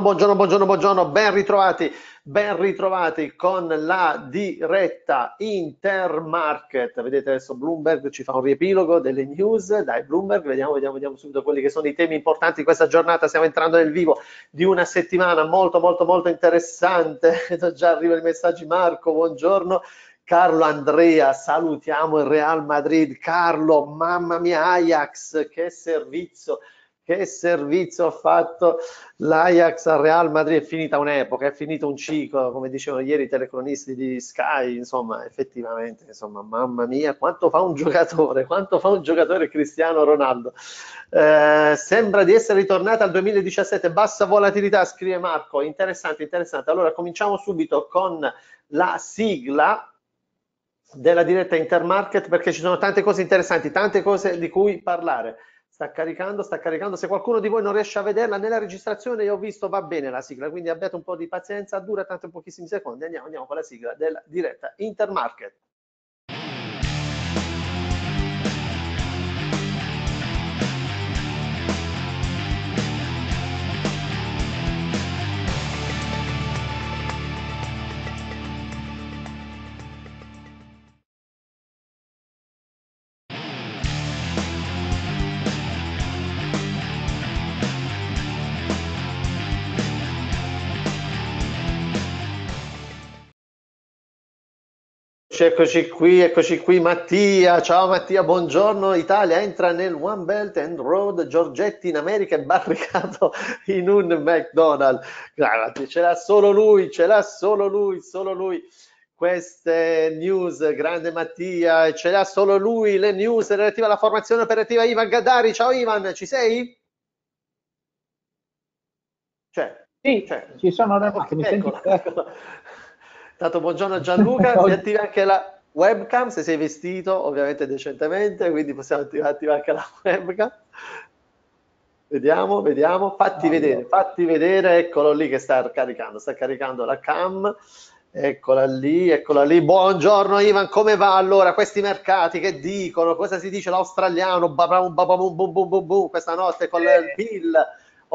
Buongiorno, buongiorno, buongiorno, ben ritrovati, ben ritrovati con la diretta Intermarket. Vedete adesso Bloomberg ci fa un riepilogo delle news, dai Bloomberg, vediamo, vediamo, vediamo subito quelli che sono i temi importanti di questa giornata. Stiamo entrando nel vivo di una settimana molto, molto, molto interessante. Già arrivano i messaggi, Marco, buongiorno. Carlo Andrea, salutiamo il Real Madrid. Carlo, mamma mia, Ajax, che servizio che servizio ha fatto l'Ajax al Real Madrid, è finita un'epoca, è finito un ciclo, come dicevano ieri i telecronisti di Sky, insomma, effettivamente, insomma, mamma mia, quanto fa un giocatore, quanto fa un giocatore Cristiano Ronaldo. Eh, sembra di essere ritornata al 2017, bassa volatilità, scrive Marco, interessante, interessante. Allora cominciamo subito con la sigla della diretta Intermarket perché ci sono tante cose interessanti, tante cose di cui parlare sta caricando, sta caricando. Se qualcuno di voi non riesce a vederla nella registrazione, io ho visto va bene la sigla, quindi abbiate un po' di pazienza, dura tanto pochissimi secondi. Andiamo, andiamo con la sigla della diretta Intermarket. Eccoci, eccoci qui, eccoci qui Mattia, ciao Mattia, buongiorno Italia, entra nel One Belt and Road, Giorgetti in America è barricato in un McDonald's, ce l'ha solo lui, ce l'ha solo lui, solo lui queste news, grande Mattia, ce l'ha solo lui, le news relative alla formazione operativa Ivan Gaddari, ciao Ivan, ci sei? C'è. sì, C'è. ci sono, ah, eccola, ecco dato buongiorno a Gianluca, ti attivi anche la webcam se sei vestito ovviamente decentemente, quindi possiamo attivare, anche la webcam. Vediamo, vediamo, fatti allora. vedere, fatti vedere, eccolo lì che sta caricando, sta caricando la cam, eccola lì, eccola lì. Buongiorno Ivan, come va allora questi mercati, che dicono, cosa si dice l'australiano, babam, babam, bum, bum, bum, bum, questa notte con il eh. bill.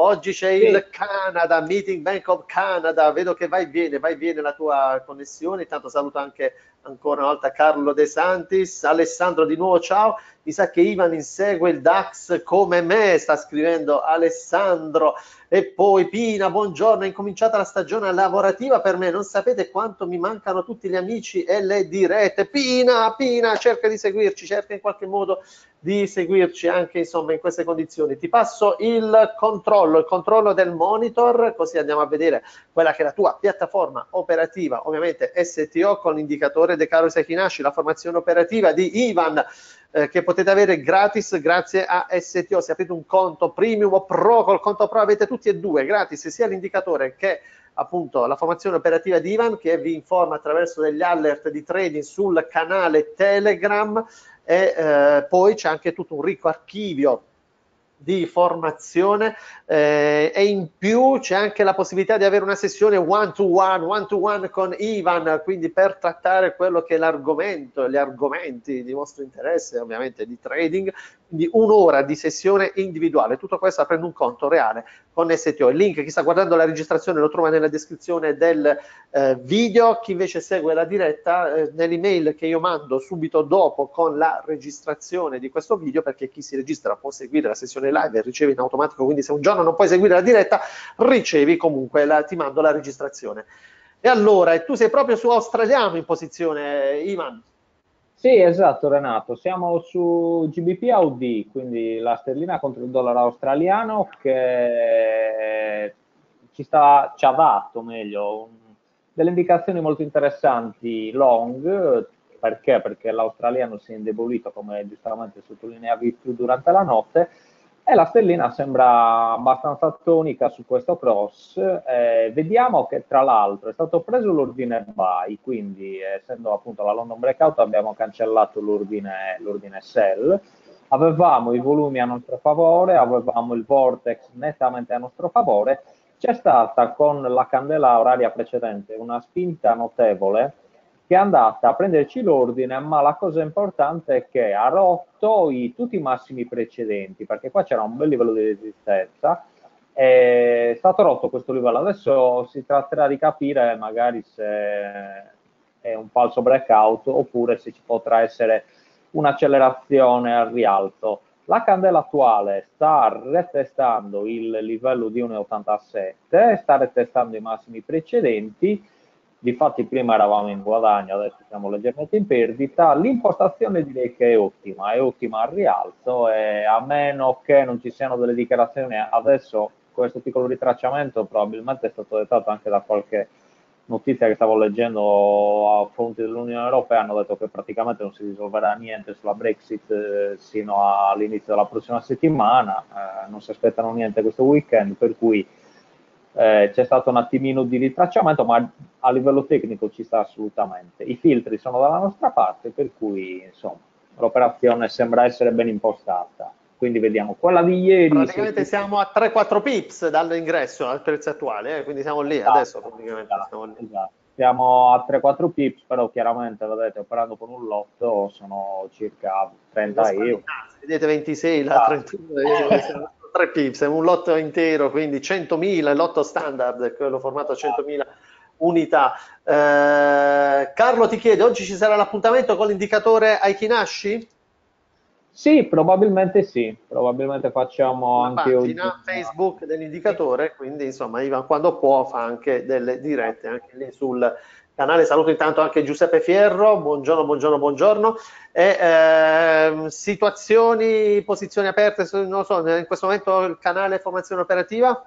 Oggi c'è sì. il Canada, Meeting Bank of Canada, vedo che vai bene, vai bene la tua connessione, intanto saluto anche ancora una volta Carlo De Santis, Alessandro di nuovo ciao, mi sa che Ivan insegue il DAX come me, sta scrivendo Alessandro, e poi Pina, buongiorno, è incominciata la stagione lavorativa per me, non sapete quanto mi mancano tutti gli amici e le dirette. Pina, Pina, cerca di seguirci, cerca in qualche modo di seguirci anche insomma in queste condizioni. Ti passo il controllo, il controllo del monitor, così andiamo a vedere quella che è la tua piattaforma operativa, ovviamente STO con l'indicatore De Caro Sakinashi, la formazione operativa di Ivan eh, che potete avere gratis grazie a STO. Se aprite un conto premium o pro, col conto pro avete tutti e due gratis, sia l'indicatore che appunto la formazione operativa di Ivan che vi informa attraverso degli alert di trading sul canale Telegram e eh, poi c'è anche tutto un ricco archivio di formazione eh, e in più c'è anche la possibilità di avere una sessione one to one, one to one con Ivan, quindi per trattare quello che è l'argomento, gli argomenti di vostro interesse, ovviamente di trading, quindi un'ora di sessione individuale, tutto questo aprendo un conto reale con STO. Il link, chi sta guardando la registrazione, lo trova nella descrizione del eh, video, chi invece segue la diretta eh, nell'email che io mando subito dopo con la registrazione di questo video, perché chi si registra può seguire la sessione live e riceve in automatico, quindi se un giorno non puoi seguire la diretta, ricevi comunque, la, ti mando la registrazione. E allora, e tu sei proprio su australiano in posizione, Ivan? Sì, esatto Renato, siamo su GBP AUD, quindi la sterlina contro il dollaro australiano che ci, sta, ci ha dato meglio un, delle indicazioni molto interessanti long, perché? Perché l'australiano si è indebolito come giustamente sottolineavi tu durante la notte e la stellina sembra abbastanza tonica su questo cross. Eh, vediamo che tra l'altro è stato preso l'ordine buy, quindi essendo appunto la London Breakout abbiamo cancellato l'ordine, l'ordine sell. Avevamo i volumi a nostro favore, avevamo il vortex nettamente a nostro favore. C'è stata con la candela oraria precedente una spinta notevole che è andata a prenderci l'ordine, ma la cosa importante è che ha rotto i, tutti i massimi precedenti, perché qua c'era un bel livello di resistenza, è stato rotto questo livello, adesso si tratterà di capire magari se è un falso breakout oppure se ci potrà essere un'accelerazione al rialzo. La candela attuale sta retestando il livello di 1,87, sta retestando i massimi precedenti, difatti prima eravamo in guadagno, adesso siamo leggermente in perdita, l'impostazione direi che è ottima, è ottima al rialzo e a meno che non ci siano delle dichiarazioni, adesso questo piccolo ritracciamento probabilmente è stato dettato anche da qualche notizia che stavo leggendo a fonti dell'Unione Europea, hanno detto che praticamente non si risolverà niente sulla Brexit eh, sino all'inizio della prossima settimana, eh, non si aspettano niente questo weekend, per cui eh, c'è stato un attimino di ritracciamento, ma a livello tecnico ci sta assolutamente. I filtri sono dalla nostra parte, per cui insomma, l'operazione sembra essere ben impostata. Quindi vediamo quella di ieri. Praticamente se... siamo a 3-4 pips dall'ingresso al prezzo attuale, eh? quindi siamo lì esatto, adesso. Praticamente esatto, siamo, lì. Esatto. siamo a 3-4 pips, però chiaramente vedete operando con un lotto sono circa 30 euro. Vedete 26 la 31 esatto. euro. 3 pips, è un lotto intero, quindi 100.000, lotto standard, quello formato a 100.000 unità. Eh, Carlo ti chiede, oggi ci sarà l'appuntamento con l'indicatore Aikinashi? Sì, probabilmente sì, probabilmente facciamo Una anche oggi. pagina Facebook dell'indicatore, quindi insomma Ivan quando può fa anche delle dirette anche lì sul canale saluto intanto anche Giuseppe Fierro, buongiorno, buongiorno, buongiorno. E, eh, situazioni, posizioni aperte, non so, in questo momento il canale formazione operativa?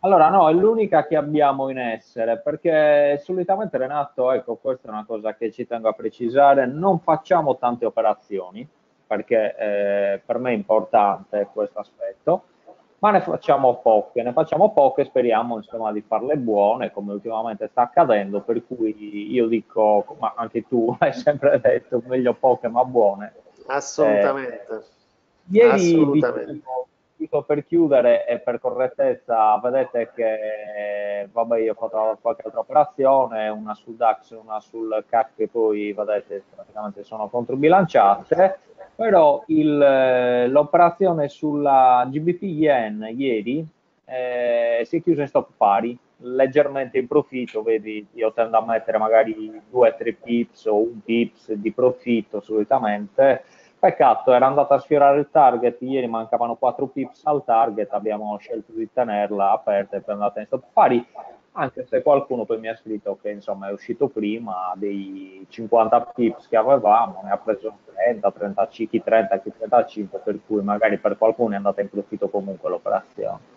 Allora no, è l'unica che abbiamo in essere, perché solitamente Renato, ecco, questa è una cosa che ci tengo a precisare, non facciamo tante operazioni, perché eh, per me è importante questo aspetto ma ne facciamo poche, ne facciamo poche e speriamo insomma, di farle buone come ultimamente sta accadendo, per cui io dico, ma anche tu hai sempre detto, meglio poche ma buone. Assolutamente. Eh, ieri Assolutamente. Dicevo, dico per chiudere e per correttezza, vedete che vabbè io ho fatto qualche altra operazione, una sul DAX, una sul CAC che poi vedete praticamente sono controbilanciate però il, eh, l'operazione sulla GBP Yen ieri eh, si è chiusa in stop pari, leggermente in profitto, vedi io tendo a mettere magari 2-3 pips o un pips di profitto solitamente, peccato era andata a sfiorare il target, ieri mancavano 4 pips al target, abbiamo scelto di tenerla aperta e poi è andata in stop pari, anche se qualcuno poi mi ha scritto che insomma è uscito prima dei 50 pips che avevamo, ne ha preso 30, 30 chi 30, chi 35, per cui magari per qualcuno è andata in profitto comunque l'operazione.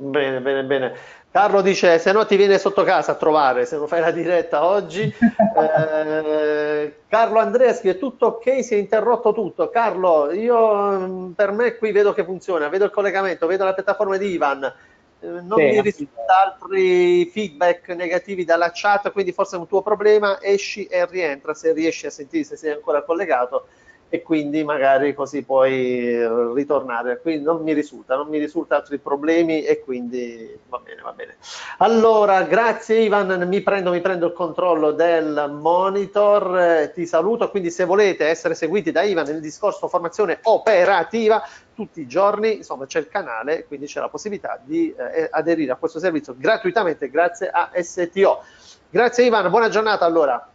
Bene, bene, bene. Carlo dice: Se no ti viene sotto casa a trovare, se non fai la diretta oggi. eh, Carlo Andreschi, è tutto ok? Si è interrotto tutto. Carlo, io mm, per me qui vedo che funziona, vedo il collegamento, vedo la piattaforma di Ivan, eh, non sì, mi risulta altri feedback negativi dalla chat, quindi forse è un tuo problema, esci e rientra se riesci a sentire, se sei ancora collegato e quindi magari così puoi eh, ritornare. Quindi non mi risulta, non mi risulta altri problemi e quindi va bene, va bene. Allora, grazie Ivan, mi prendo, mi prendo il controllo del monitor, eh, ti saluto, quindi se volete essere seguiti da Ivan nel discorso formazione operativa, tutti i giorni, insomma c'è il canale, quindi c'è la possibilità di eh, eh aderire a questo servizio gratuitamente grazie a STO. Grazie Ivan, buona giornata allora.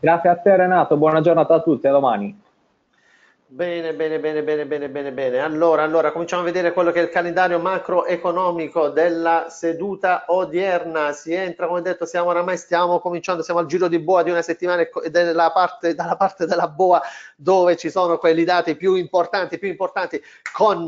Grazie a te Renato, buona giornata a tutti, a domani. Bene, bene, bene, bene, bene, bene, bene. Allora, allora, cominciamo a vedere quello che è il calendario macroeconomico della seduta odierna. Si entra, come detto, siamo oramai, stiamo cominciando, siamo al giro di boa di una settimana della parte, dalla parte della boa dove ci sono quelli dati più importanti, più importanti con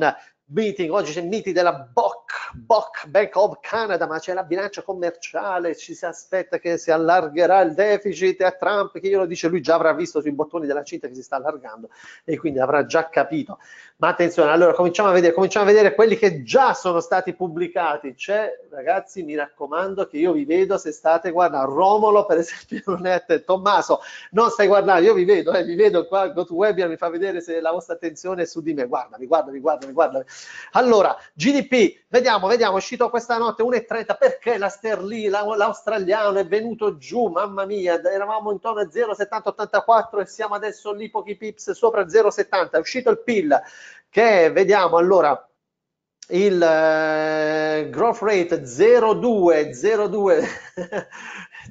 meeting, oggi c'è il meeting della BOC, BOC, Bank of Canada, ma c'è la bilancia commerciale, ci si aspetta che si allargherà il deficit a Trump, che glielo dice, lui già avrà visto sui bottoni della cinta che si sta allargando e quindi avrà già capito. Ma attenzione, allora cominciamo a vedere, cominciamo a vedere quelli che già sono stati pubblicati. C'è, ragazzi, mi raccomando che io vi vedo se state guardando, Romolo per esempio non è te, Tommaso, non stai guardando, io vi vedo, eh, vi vedo qua, GoToWebinar mi fa vedere se la vostra attenzione è su di me, guardami, guardami, guardami, guardami allora, GDP, vediamo, vediamo, è uscito questa notte 1,30 perché la sterlina, l'australiano è venuto giù, mamma mia, eravamo intorno a 0,7084 e siamo adesso lì pochi pips sopra 0,70, è uscito il PIL che vediamo allora il eh, growth rate 0,2 0,2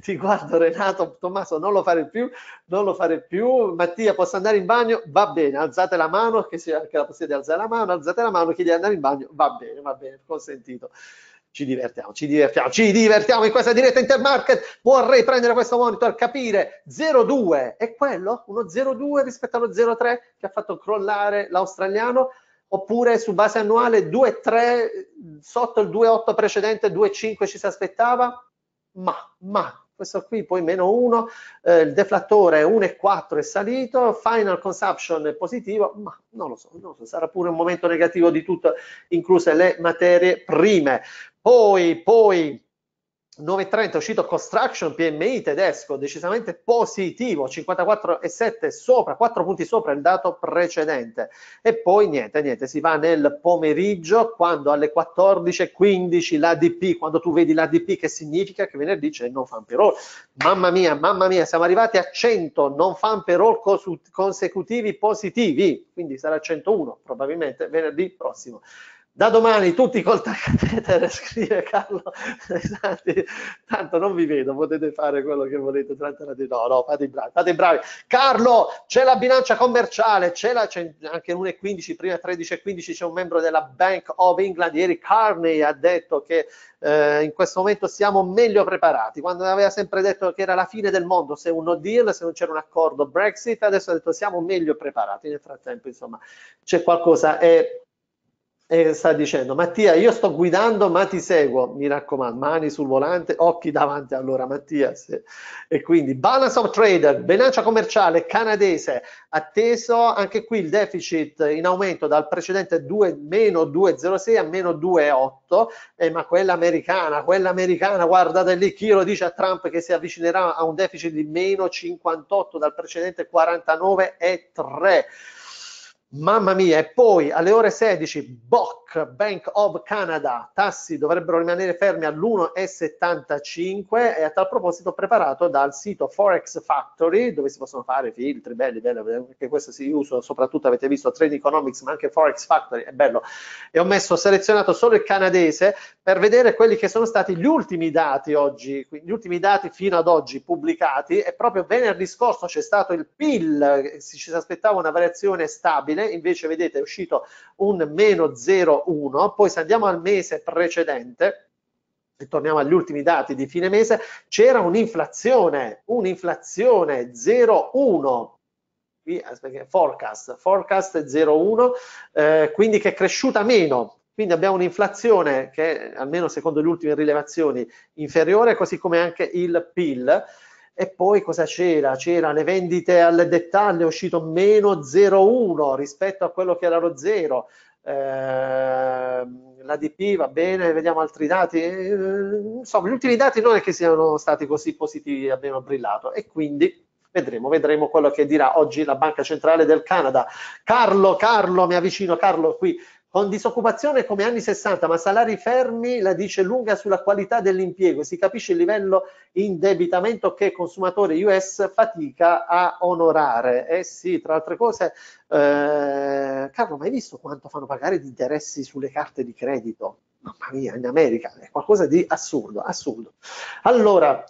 ti guardo Renato, Tommaso non lo fare più, non lo fare più, Mattia posso andare in bagno? Va bene, alzate la mano, che, si, anche la possibilità di alzare la mano, alzate la mano, chi di andare in bagno? Va bene, va bene, consentito. Ci divertiamo, ci divertiamo, ci divertiamo in questa diretta intermarket. Vorrei prendere questo monitor, capire 0,2 è quello? Uno 0,2 rispetto allo 0,3 che ha fatto crollare l'australiano? oppure su base annuale 2,3 sotto il 2,8 precedente, 2,5 ci si aspettava? Ma, ma, questo qui poi meno 1, eh, il deflattore 1,4 è salito, final consumption è positivo, ma non lo, so, non lo so, sarà pure un momento negativo di tutto, incluse le materie prime. Poi, poi, 9.30 è uscito Construction PMI tedesco, decisamente positivo, 54,7 sopra, 4 punti sopra il dato precedente. E poi niente, niente, si va nel pomeriggio quando alle 14.15 l'ADP, quando tu vedi l'ADP che significa che venerdì c'è il non fan per all. Mamma mia, mamma mia, siamo arrivati a 100 non fan per payroll consecutivi positivi, quindi sarà 101 probabilmente venerdì prossimo. Da domani tutti col taccatetere, scrive Carlo esatto. Tanto non vi vedo, potete fare quello che volete No, no, fate i bravi, fate i bravi. Carlo, c'è la bilancia commerciale, c'è, la, c'è anche 1.15, prima 13.15 c'è un membro della Bank of England. Ieri Carney ha detto che eh, in questo momento siamo meglio preparati. Quando aveva sempre detto che era la fine del mondo, se un no deal, se non c'era un accordo Brexit, adesso ha detto siamo meglio preparati. Nel frattempo, insomma, c'è qualcosa. E e sta dicendo Mattia io sto guidando ma ti seguo mi raccomando mani sul volante occhi davanti allora Mattia e quindi balance of trader bilancia commerciale canadese atteso anche qui il deficit in aumento dal precedente 2 meno 2,06 a meno 2,8 eh, ma quella americana quella americana guardate lì chi lo dice a Trump che si avvicinerà a un deficit di meno 58 dal precedente 49,3 Mamma mia, e poi alle ore 16 BOC, Bank of Canada, tassi dovrebbero rimanere fermi all'1,75 e a tal proposito preparato dal sito Forex Factory dove si possono fare filtri belli, belli anche questo si usa soprattutto avete visto Trade Economics ma anche Forex Factory, è bello. E ho messo, ho selezionato solo il canadese per vedere quelli che sono stati gli ultimi dati oggi, gli ultimi dati fino ad oggi pubblicati e proprio venerdì scorso c'è stato il PIL, ci si aspettava una variazione stabile bene, invece vedete è uscito un meno 0,1, poi se andiamo al mese precedente, e torniamo agli ultimi dati di fine mese, c'era un'inflazione, un'inflazione 0,1 forecast, forecast 0,1, eh, quindi che è cresciuta meno, quindi abbiamo un'inflazione che almeno secondo le ultime rilevazioni inferiore, così come anche il PIL. E poi cosa c'era? C'era le vendite al dettaglio, è uscito meno 0,1 rispetto a quello che era lo 0. Eh, L'ADP va bene, vediamo altri dati. Eh, insomma, gli ultimi dati non è che siano stati così positivi, abbiamo brillato. E quindi vedremo, vedremo quello che dirà oggi la Banca Centrale del Canada. Carlo, Carlo, mi avvicino, Carlo qui con disoccupazione come anni 60 ma salari fermi la dice lunga sulla qualità dell'impiego si capisce il livello indebitamento che il consumatore US fatica a onorare eh sì tra altre cose eh, Carlo ma hai visto quanto fanno pagare di interessi sulle carte di credito mamma mia in America è qualcosa di assurdo assurdo allora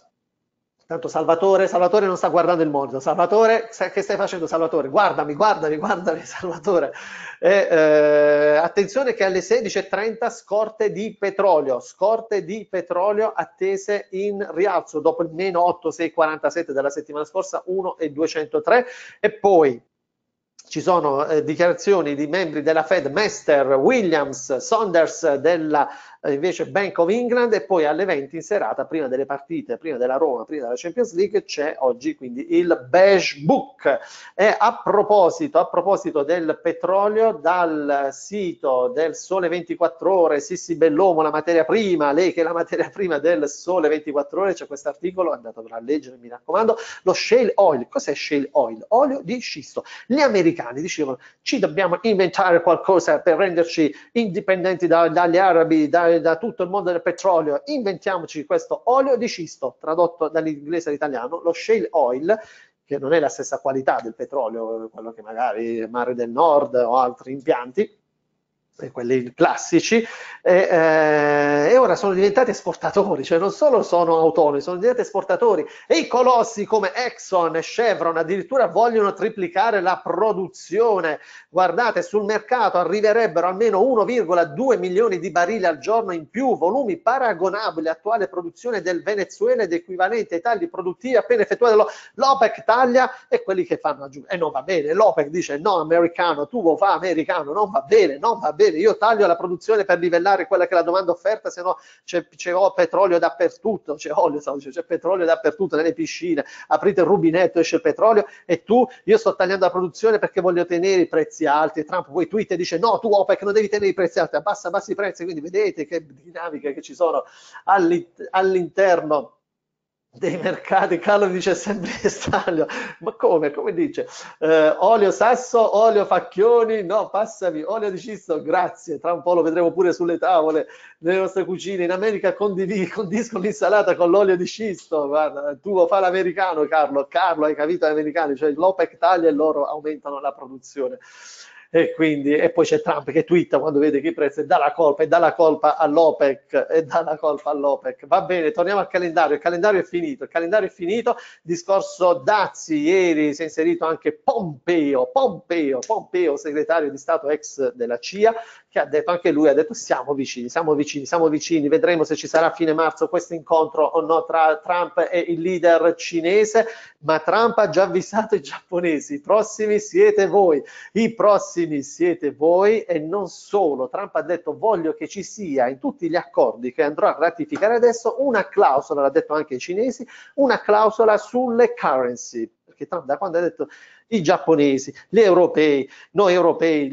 Tanto Salvatore, Salvatore non sta guardando il monitor. Salvatore, che stai facendo Salvatore? Guardami, guardami, guardami Salvatore. E, eh, attenzione che alle 16.30 scorte di petrolio, scorte di petrolio attese in rialzo dopo il meno 8,647 della settimana scorsa, 1,203. E poi ci sono eh, dichiarazioni di membri della Fed, Mester, Williams, Saunders della eh, invece Bank of England e poi alle 20 in serata, prima delle partite, prima della Roma, prima della Champions League, c'è oggi quindi il Beige Book. E a proposito, a proposito del petrolio, dal sito del Sole 24 Ore, Sissi Bellomo, la materia prima, lei che è la materia prima del Sole 24 Ore, c'è questo articolo, andatelo a leggere, mi raccomando, lo shale oil. Cos'è shale oil? Olio di scisto. Gli americani dicevano ci dobbiamo inventare qualcosa per renderci indipendenti da, dagli arabi, da, eh, da tutto il mondo del petrolio, inventiamoci questo olio di cisto, tradotto dall'inglese all'italiano, lo shale oil, che non è la stessa qualità del petrolio, eh, quello che magari il Mare del Nord o altri impianti, eh, quelli classici, e, eh, e, ora sono diventati esportatori, cioè non solo sono autonomi, sono diventati esportatori e i colossi come Exxon e Chevron addirittura vogliono triplicare la produzione. Guardate, sul mercato arriverebbero almeno 1,2 milioni di barili al giorno in più, volumi paragonabili all'attuale produzione del Venezuela ed equivalente ai tagli produttivi appena effettuati. L'OPEC taglia e quelli che fanno aggiungere. E eh, non va bene, l'OPEC dice no americano, tu vuoi fare americano, non va bene, non va bene bene, io taglio la produzione per livellare quella che è la domanda offerta, se no c'è, petrolio dappertutto, c'è olio, c'è petrolio dappertutto, nelle piscine, aprite il rubinetto, esce il petrolio e tu, io sto tagliando la produzione perché voglio tenere i prezzi alti, Trump poi tweet e dice no, tu OPEC non devi tenere i prezzi alti, abbassa, abbassa i prezzi, quindi vedete che dinamiche che ci sono all'interno dei mercati, Carlo dice sempre Staglio, ma come, come dice? Eh, olio Sasso, olio Facchioni, no, passami, olio di cisto, grazie, tra un po' lo vedremo pure sulle tavole, nelle nostre cucine, in America condiv- condiscono l'insalata con l'olio di cisto, guarda, tu lo fa l'americano Carlo, Carlo hai capito, gli americani, cioè l'OPEC taglia e loro aumentano la produzione e quindi e poi c'è Trump che twitta quando vede che i prezzi dà la colpa e dà la colpa all'OPEC e dà la colpa all'OPEC. Va bene, torniamo al calendario, il calendario è finito, il calendario è finito, discorso Dazzi ieri si è inserito anche Pompeo, Pompeo, Pompeo, segretario di Stato ex della CIA che ha detto anche lui, ha detto siamo vicini, siamo vicini, siamo vicini, vedremo se ci sarà a fine marzo questo incontro o no tra Trump e il leader cinese, ma Trump ha già avvisato i giapponesi, i prossimi siete voi, i prossimi siete voi e non solo, Trump ha detto voglio che ci sia in tutti gli accordi che andrò a ratificare adesso una clausola, l'ha detto anche i cinesi, una clausola sulle currency, perché Trump da quando ha detto i giapponesi, gli europei, noi europei,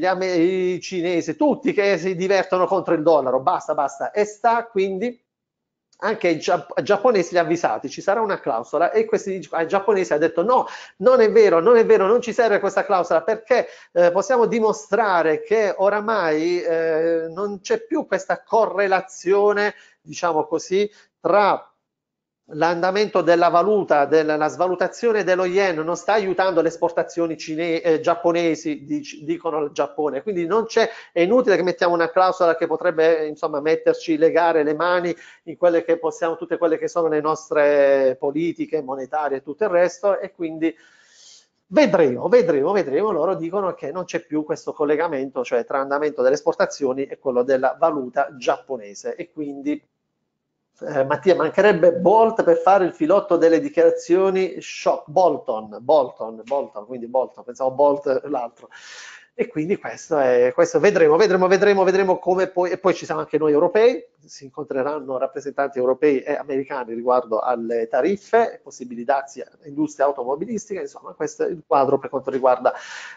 i cinesi, tutti che si divertono contro il dollaro, basta, basta, e sta quindi anche ai giapponesi li ha avvisati ci sarà una clausola e questi giapponesi ha detto no non è vero non è vero non ci serve questa clausola perché eh, possiamo dimostrare che oramai eh, non c'è più questa correlazione diciamo così tra l'andamento della valuta, della svalutazione dello yen non sta aiutando le esportazioni cine, eh, giapponesi, dic, dicono il Giappone, quindi non c'è, è inutile che mettiamo una clausola che potrebbe insomma metterci, legare le mani in quelle che possiamo, tutte quelle che sono le nostre politiche monetarie e tutto il resto e quindi vedremo, vedremo, vedremo, loro dicono che non c'è più questo collegamento, cioè tra andamento delle esportazioni e quello della valuta giapponese e quindi eh, Mattia, mancherebbe Bolt per fare il filotto delle dichiarazioni shock Bolton, Bolton, Bolton, quindi Bolton, pensavo Bolt l'altro. E quindi questo, è, questo vedremo, vedremo, vedremo, vedremo come poi, e poi ci siamo anche noi europei, si incontreranno rappresentanti europei e americani riguardo alle tariffe, possibili dazi all'industria automobilistica, insomma questo è il quadro per quanto riguarda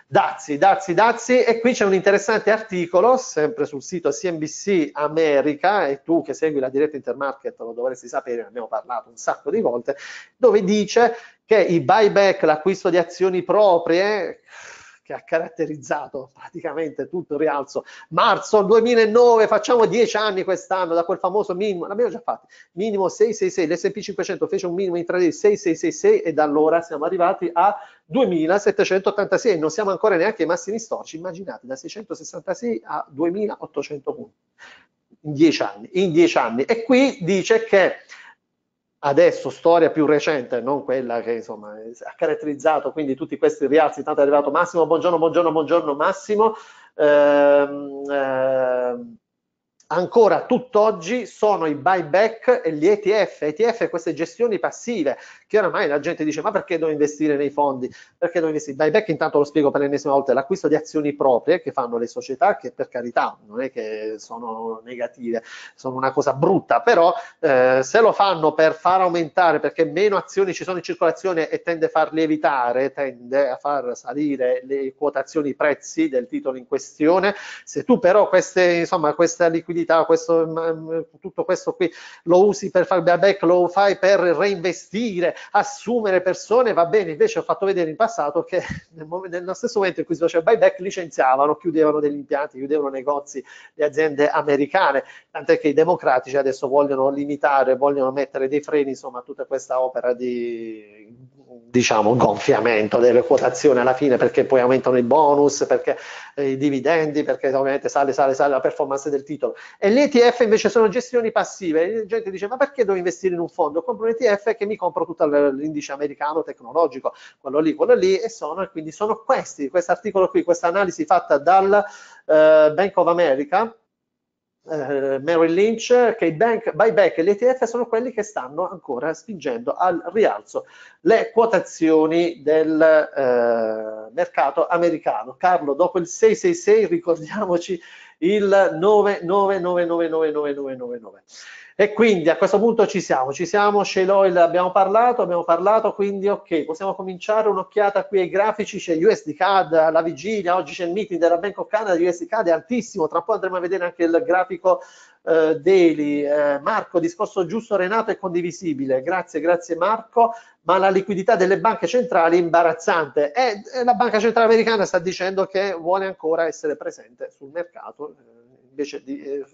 dazi, dazi, dazi e qui c'è un interessante articolo sempre sul sito CNBC America e tu che segui la diretta intermarket lo dovresti sapere, ne abbiamo parlato un sacco di volte, dove dice che i buyback, l'acquisto di azioni proprie che ha caratterizzato praticamente tutto il rialzo. Marzo 2009, facciamo 10 anni quest'anno da quel famoso minimo, l'abbiamo già fatto, minimo 666, l'S&P 500 fece un minimo intraday 6666 e da allora siamo arrivati a 2786, non siamo ancora neanche ai massimi storici, immaginate da 666 a 2800 punti in 10 anni, in 10 anni. E qui dice che adesso, storia più recente, non quella che insomma ha caratterizzato quindi tutti questi rialzi, Intanto è arrivato Massimo, buongiorno, buongiorno, buongiorno Massimo. Eh, ehm, ehm ancora tutt'oggi sono i buyback e gli ETF, ETF queste gestioni passive che oramai la gente dice ma perché devo investire nei fondi, perché devo investire, i buyback intanto lo spiego per l'ennesima volta, è l'acquisto di azioni proprie che fanno le società che per carità non è che sono negative, sono una cosa brutta, però eh, se lo fanno per far aumentare perché meno azioni ci sono in circolazione e tende a far lievitare, tende a far salire le quotazioni, i prezzi del titolo in questione, se tu però queste, insomma, questa liquidità liquidità, questo, mm, mm, tutto questo qui lo usi per fare back, lo fai per reinvestire, assumere persone, va bene, invece ho fatto vedere in passato che nel, momento, nel stesso momento in cui si faceva buyback licenziavano, chiudevano degli impianti, chiudevano negozi, le aziende americane, tant'è che i democratici adesso vogliono limitare, vogliono mettere dei freni insomma a tutta questa opera di diciamo gonfiamento delle quotazioni alla fine perché poi aumentano i bonus, perché eh, i dividendi, perché ovviamente sale, sale, sale la performance del titolo e le ETF invece sono gestioni passive. La gente dice, ma perché devo investire in un fondo? Compro un ETF che mi compro tutto l'indice americano tecnologico, quello lì, quello lì, e sono, quindi sono questi, questo articolo qui, questa analisi fatta dal eh, Bank of America, eh, Merrill Lynch che i bank, buyback e l'ETF sono quelli che stanno ancora spingendo al rialzo le quotazioni del eh, mercato americano. Carlo, dopo il 666 ricordiamoci il 9999999. E quindi a questo punto ci siamo, ci siamo, Shell Oil abbiamo parlato, abbiamo parlato, quindi ok, possiamo cominciare un'occhiata qui ai grafici, c'è USD CAD, alla vigilia, oggi c'è il meeting della Bank of Canada, USD CAD è altissimo, tra un po' andremo a vedere anche il grafico eh, Deli, eh, Marco, discorso giusto, Renato è condivisibile, grazie, grazie Marco, ma la liquidità delle banche centrali è imbarazzante e, eh, e eh, la Banca Centrale Americana sta dicendo che vuole ancora essere presente sul mercato eh, invece di eh,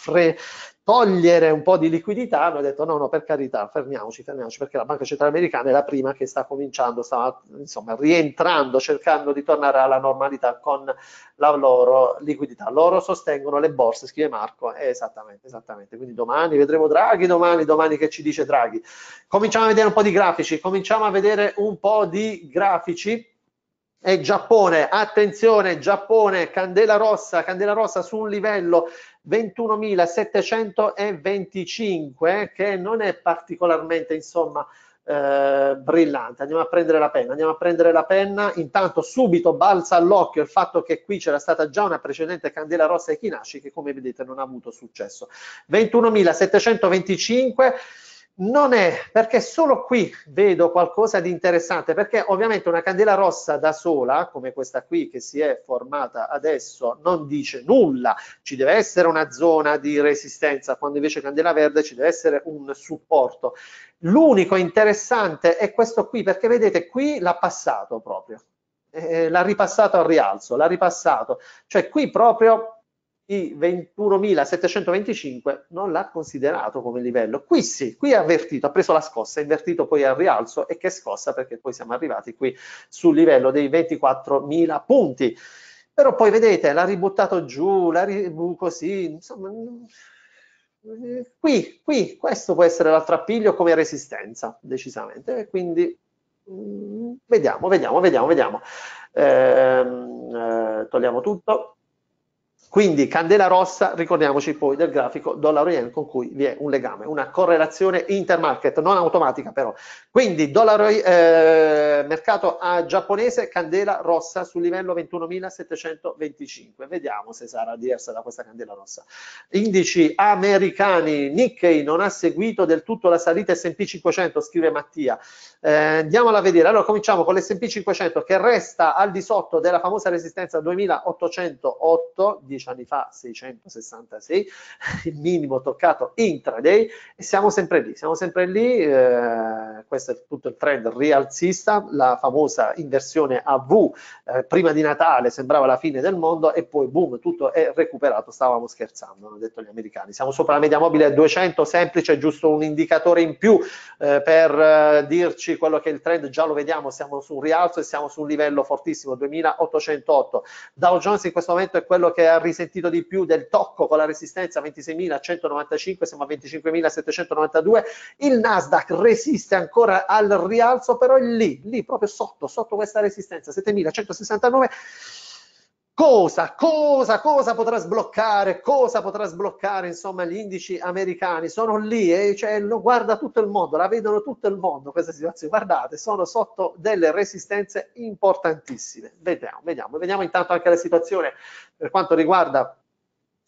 fre- togliere un po' di liquidità, hanno detto no, no, per carità, fermiamoci, fermiamoci, perché la Banca Centrale Americana è la prima che sta cominciando, sta insomma rientrando, cercando di tornare alla normalità con la loro liquidità. Loro sostengono le borse, scrive Marco, eh, esattamente, esattamente. Quindi domani vedremo Draghi, domani, domani che ci dice Draghi. Cominciamo a vedere un po' di grafici, cominciamo a vedere un po' di grafici e Giappone, attenzione Giappone, candela rossa, candela rossa su un livello 21.725 che non è particolarmente insomma eh, brillante andiamo a prendere la penna andiamo a prendere la penna intanto subito balza all'occhio il fatto che qui c'era stata già una precedente candela rossa e Kinashi che come vedete non ha avuto successo 21.725 non è perché solo qui vedo qualcosa di interessante perché ovviamente una candela rossa da sola come questa qui che si è formata adesso non dice nulla ci deve essere una zona di resistenza quando invece candela verde ci deve essere un supporto l'unico interessante è questo qui perché vedete qui l'ha passato proprio eh, eh l'ha ripassato al rialzo l'ha ripassato cioè qui proprio i 21.725 non l'ha considerato come livello. Qui sì, qui ha avvertito, ha preso la scossa, ha invertito poi al rialzo e che scossa perché poi siamo arrivati qui sul livello dei 24.000 punti. Però poi vedete, l'ha ributtato giù, l'ha ribu così, insomma... Qui, qui, questo può essere l'attrappiglio come resistenza, decisamente. Quindi mm, vediamo, vediamo, vediamo, vediamo. Ehm, eh, togliamo tutto quindi candela rossa, ricordiamoci poi del grafico dollaro-yen con cui vi è un legame, una correlazione intermarket, non automatica però. Quindi dollaro, eh, mercato giapponese, candela rossa sul livello 21.725. Vediamo se sarà diversa da questa candela rossa. Indici americani, Nikkei non ha seguito del tutto la salita S&P 500, scrive Mattia. Eh, andiamola a vedere. Allora cominciamo con l'S&P 500 che resta al di sotto della famosa resistenza 2808, 15 anni fa 666, il minimo toccato intraday e siamo sempre lì, siamo sempre lì, eh, questo è tutto il trend rialzista, la famosa inversione a V eh, prima di Natale sembrava la fine del mondo e poi boom, tutto è recuperato, stavamo scherzando, hanno detto gli americani, siamo sopra la media mobile a 200, semplice, giusto un indicatore in più eh, per eh, dirci quello che è il trend, già lo vediamo, siamo su un rialzo e siamo su un livello fortissimo, 2808. Dow Jones in questo momento è quello che ha risentito di più del tocco con la resistenza 26.195, siamo a 25.792, il Nasdaq resiste ancora al rialzo, però è lì, lì proprio sotto, sotto questa resistenza 7.169 cosa, cosa, cosa potrà sbloccare, cosa potrà sbloccare, insomma, gli indici americani. Sono lì e eh, cioè, lo guarda tutto il mondo, la vedono tutto il mondo questa situazione. Guardate, sono sotto delle resistenze importantissime. Vediamo, vediamo, vediamo intanto anche la situazione per quanto riguarda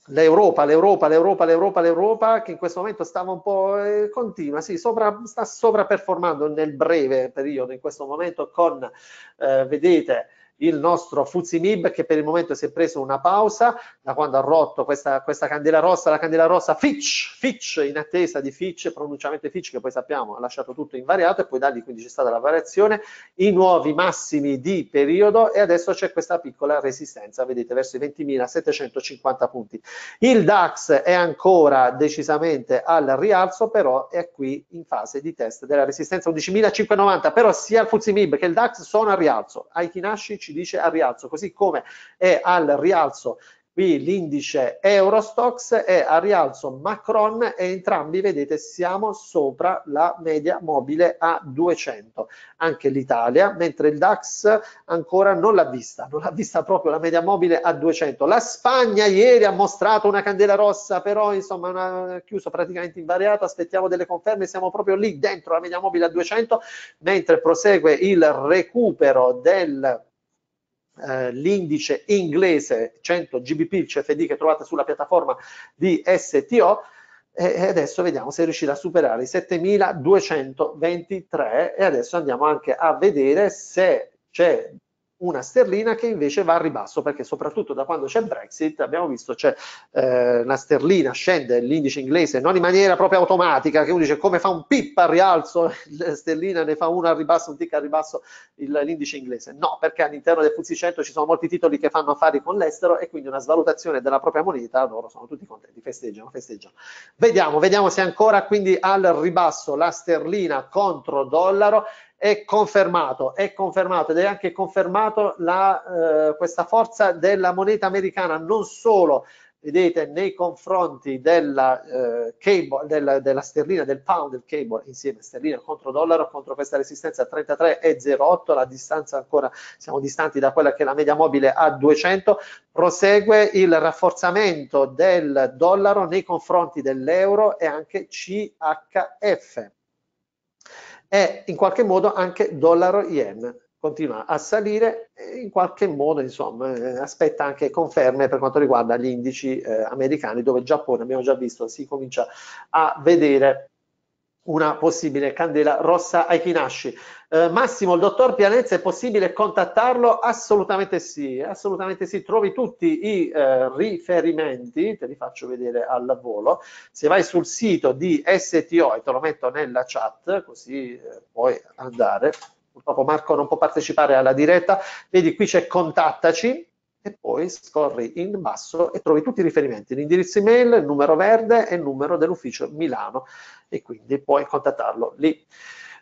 l'Europa, l'Europa, l'Europa, l'Europa, l'Europa, che in questo momento stava un po' eh, continua, sì, sopra, sta sovraperformando nel breve periodo, in questo momento con, eh, vedete, il nostro Fuzimib che per il momento si è preso una pausa da quando ha rotto questa, questa candela rossa, la candela rossa Fitch, Fitch in attesa di Fitch, pronunciamento Fitch che poi sappiamo ha lasciato tutto invariato e poi da lì quindi c'è stata la variazione, i nuovi massimi di periodo e adesso c'è questa piccola resistenza, vedete verso i 20.750 punti. Il DAX è ancora decisamente al rialzo però è qui in fase di test della resistenza 11.590 però sia il Fuzimib che il DAX sono al rialzo, ai Aikinashi ci ci dice al rialzo, così come è al rialzo qui l'indice Eurostox e al rialzo Macron e entrambi vedete siamo sopra la media mobile a 200 anche l'Italia mentre il DAX ancora non l'ha vista non l'ha vista proprio la media mobile a 200 la Spagna ieri ha mostrato una candela rossa però insomma una, chiuso praticamente invariato aspettiamo delle conferme siamo proprio lì dentro la media mobile a 200 mentre prosegue il recupero del eh, l'indice inglese 100 GBP, il CFD che trovate sulla piattaforma di STO, e adesso vediamo se riuscirà a superare i 7223 e adesso andiamo anche a vedere se c'è una sterlina che invece va a ribasso perché soprattutto da quando c'è Brexit abbiamo visto c'è eh, una sterlina scende l'indice inglese non in maniera proprio automatica che uno dice come fa un pip a rialzo la sterlina ne fa uno a ribasso un tick a ribasso l'indice inglese no perché all'interno del FTSE 100 ci sono molti titoli che fanno affari con l'estero e quindi una svalutazione della propria moneta loro sono tutti contenti festeggiano festeggiano vediamo vediamo se ancora quindi al ribasso la sterlina contro dollaro è confermato, è confermato ed è anche confermato la, eh, questa forza della moneta americana non solo vedete nei confronti della, eh, cable, della, della, sterlina, del pound del cable insieme sterlina contro dollaro contro questa resistenza 33,08 la distanza ancora siamo distanti da quella che è la media mobile a 200 prosegue il rafforzamento del dollaro nei confronti dell'euro e anche CHF e in qualche modo anche dollaro yen continua a salire in qualche modo insomma eh, aspetta anche conferme per quanto riguarda gli indici eh, americani dove il Giappone abbiamo già visto si comincia a vedere una possibile candela rossa ai chinasci. Eh, Massimo, il dottor Pianezza, è possibile contattarlo? Assolutamente sì, assolutamente sì. Trovi tutti i eh, riferimenti, te li faccio vedere al volo. Se vai sul sito di STO, e te lo metto nella chat, così eh, puoi andare. Purtroppo Marco non può partecipare alla diretta. Vedi, qui c'è contattaci, e poi scorri in basso e trovi tutti i riferimenti, l'indirizzo email, il numero verde e il numero dell'ufficio Milano e quindi puoi contattarlo lì.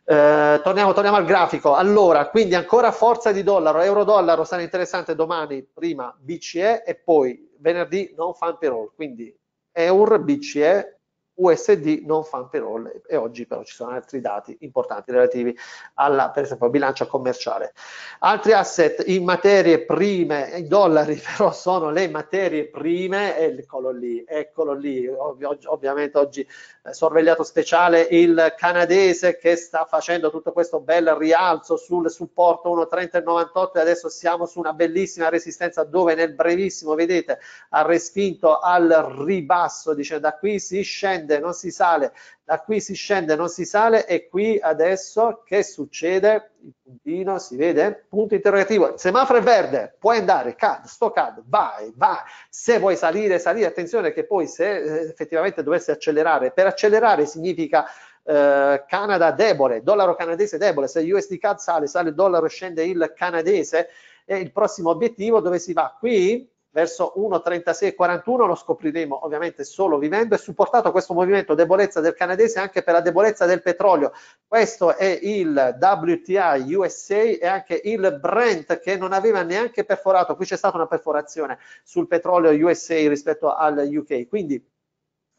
Eh, torniamo, torniamo, al grafico. Allora, quindi ancora forza di dollaro, euro-dollaro sarà interessante domani, prima BCE e poi venerdì non fan payroll, quindi EUR, BCE, USD non fan payroll e oggi però ci sono altri dati importanti relativi alla per esempio bilancia commerciale. Altri asset in materie prime, in dollari però sono le materie prime, eccolo lì, eccolo lì, Ovvio, ovviamente oggi eh, sorvegliato speciale il canadese che sta facendo tutto questo bel rialzo sul supporto 1.3098 e adesso siamo su una bellissima resistenza dove nel brevissimo vedete ha respinto al ribasso, dice da qui si scende scende, non si sale, da qui si scende, non si sale e qui adesso che succede? Il puntino si vede? Punto interrogativo, il semaforo è verde, puoi andare, cad, sto cad, vai, vai, se vuoi salire, salire, attenzione che poi se eh, effettivamente dovesse accelerare, per accelerare significa eh, Canada debole, dollaro canadese debole, se USD CAD sale, sale il dollaro, scende il canadese e il prossimo obiettivo dove si va? Qui verso 1,36,41 lo scopriremo ovviamente solo vivendo, e supportato questo movimento debolezza del canadese anche per la debolezza del petrolio. Questo è il WTI USA e anche il Brent che non aveva neanche perforato, qui c'è stata una perforazione sul petrolio USA rispetto al UK, quindi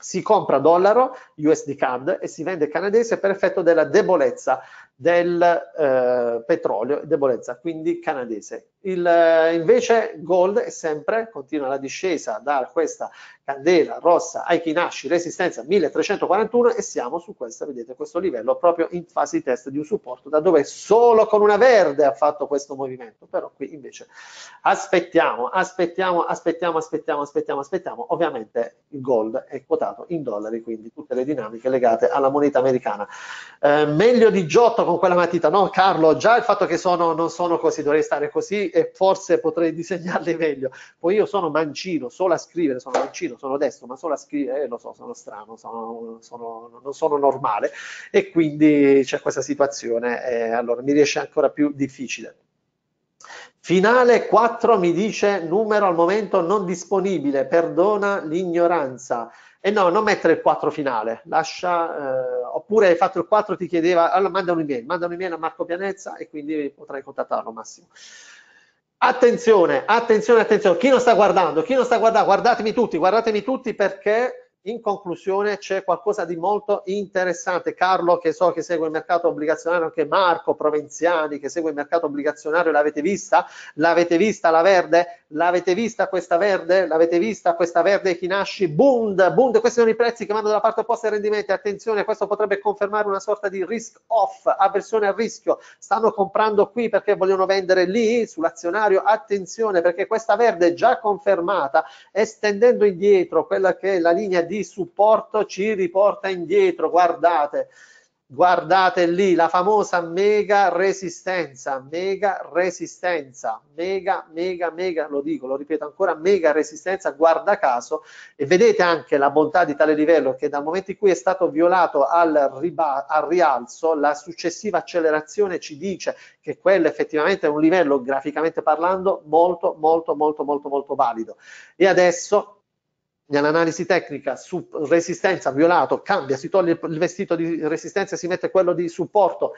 si compra dollaro, USD CAD e si vende canadese per effetto della debolezza del eh, petrolio e debolezza quindi canadese. Il, eh, invece gold è sempre, continua la discesa da questa candela rossa ai Kinashi, resistenza 1341 e siamo su questo vedete questo livello proprio in fase di test di un supporto da dove solo con una verde ha fatto questo movimento, però qui invece aspettiamo, aspettiamo, aspettiamo, aspettiamo, aspettiamo, aspettiamo, ovviamente il gold è quotato in dollari, quindi tutte le dinamiche legate alla moneta americana. Eh, meglio di Giotto con quella matita, no Carlo, già il fatto che sono, non sono così, dovrei stare così e forse potrei disegnarle meglio. Poi io sono mancino, solo a scrivere, sono mancino, sono destro, ma solo a scrivere, eh, lo so, sono strano, sono, sono, non sono normale e quindi c'è questa situazione eh, allora mi riesce ancora più difficile. Finale 4 mi dice numero al momento non disponibile, perdona l'ignoranza. E eh no, non mettere il 4 finale, lascia, eh, oppure hai fatto il 4 ti chiedeva, allora manda un'email, manda un'email a Marco Pianezza e quindi potrai contattarlo Massimo. Attenzione, attenzione, attenzione, chi non sta guardando, chi non sta guardando, guardatemi tutti, guardatemi tutti perché in conclusione c'è qualcosa di molto interessante. Carlo, che so che segue il mercato obbligazionario, anche Marco Provenziani, che segue il mercato obbligazionario, l'avete vista? L'avete vista la verde? L'avete vista questa verde? L'avete vista questa verde Kinashi? Bund, Bund, questi sono i prezzi che vanno dalla parte opposta ai rendimenti. Attenzione, questo potrebbe confermare una sorta di risk off, avversione al rischio. Stanno comprando qui perché vogliono vendere lì sull'azionario. Attenzione, perché questa verde è già confermata, estendendo indietro quella che è la linea di di supporto ci riporta indietro, guardate, guardate lì la famosa mega resistenza, mega resistenza, mega, mega, mega, lo dico, lo ripeto ancora, mega resistenza, guarda caso, e vedete anche la bontà di tale livello che dal momento in cui è stato violato al, riba, al rialzo, la successiva accelerazione ci dice che quello effettivamente è un livello, graficamente parlando, molto, molto, molto, molto, molto valido. E adesso nell'analisi tecnica su resistenza violato, cambia, si toglie il vestito di resistenza e si mette quello di supporto.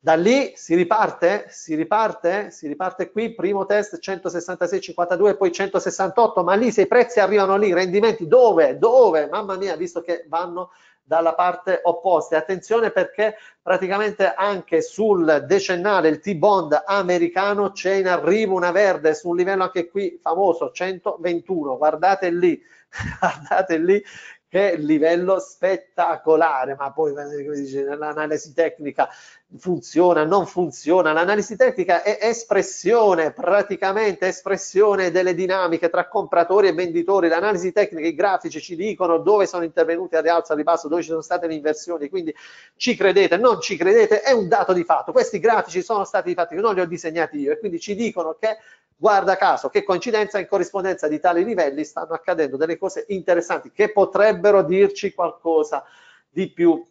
Da lì si riparte, si riparte, si riparte qui, primo test 166,52 poi 168, ma lì se i prezzi arrivano lì, rendimenti dove? Dove? Mamma mia, visto che vanno dalla parte opposta. Attenzione perché praticamente anche sul decennale il T-bond americano c'è in arrivo una verde su un livello anche qui famoso 121. Guardate lì andate lì che livello spettacolare, ma poi l'analisi tecnica funziona, non funziona, l'analisi tecnica è espressione, praticamente espressione delle dinamiche tra compratori e venditori, l'analisi tecnica, i grafici ci dicono dove sono intervenuti a rialzo, a ribasso, dove ci sono state le inversioni, quindi ci credete, non ci credete, è un dato di fatto, questi grafici sono stati fatti, non li ho disegnati io e quindi ci dicono che guarda caso che coincidenza in corrispondenza di tali livelli stanno accadendo delle cose interessanti che potrebbero dirci qualcosa di più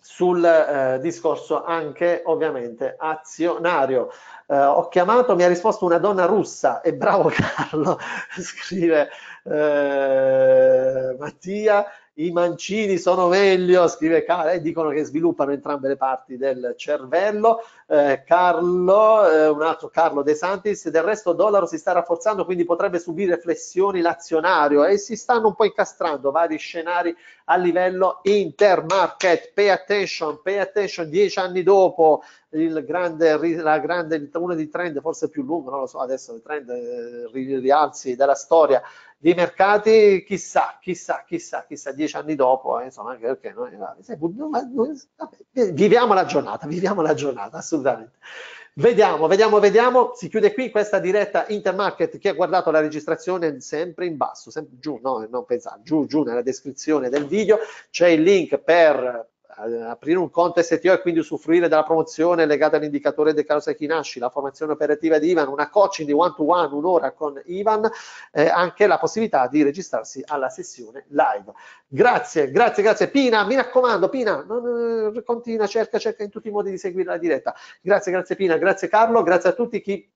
sul eh, discorso anche ovviamente azionario. Eh, ho chiamato, mi ha risposto una donna russa e bravo Carlo, scrive eh, Mattia, i mancini sono meglio, scrive Carlo, e dicono che sviluppano entrambe le parti del cervello eh, Carlo, eh, un altro Carlo De Santis, del resto il dollaro si sta rafforzando quindi potrebbe subire flessioni l'azionario e si stanno un po' incastrando vari scenari a livello intermarket, pay attention, pay attention, dieci anni dopo il grande, la grande, uno dei trend forse più lungo, non lo so, adesso il trend eh, rialzi della storia dei mercati, chissà, chissà, chissà, chissà, dieci anni dopo, eh, insomma, anche perché noi, vabbè, viviamo la giornata, viviamo la giornata, assolutamente assolutamente. Vediamo, vediamo, vediamo. Si chiude qui questa diretta Intermarket. Chi ha guardato la registrazione sempre in basso, sempre giù, no, non pensate, giù, giù nella descrizione del video c'è il link per eh, aprire un conto STO e quindi usufruire della promozione legata all'indicatore del carosa chi nasci, la formazione operativa di Ivan, una coaching di one to one, un'ora con Ivan, eh, anche la possibilità di registrarsi alla sessione live. Grazie, grazie, grazie. Pina, mi raccomando, Pina, non, eh, continua, cerca, cerca in tutti i modi di seguire la diretta. Grazie, grazie Pina, grazie Carlo, grazie a tutti chi...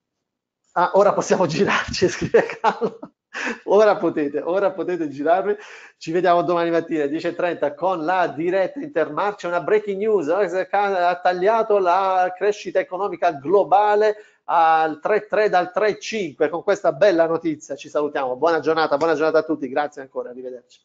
Ah, ora possiamo girarci, scrive Carlo. ora potete, ora potete girarvi. Ci vediamo domani mattina alle 10.30 con la diretta intermarcia, una breaking news. Eh, ha tagliato la crescita economica globale al 3.3 dal 3.5 con questa bella notizia. Ci salutiamo. Buona giornata, buona giornata a tutti. Grazie ancora, arrivederci.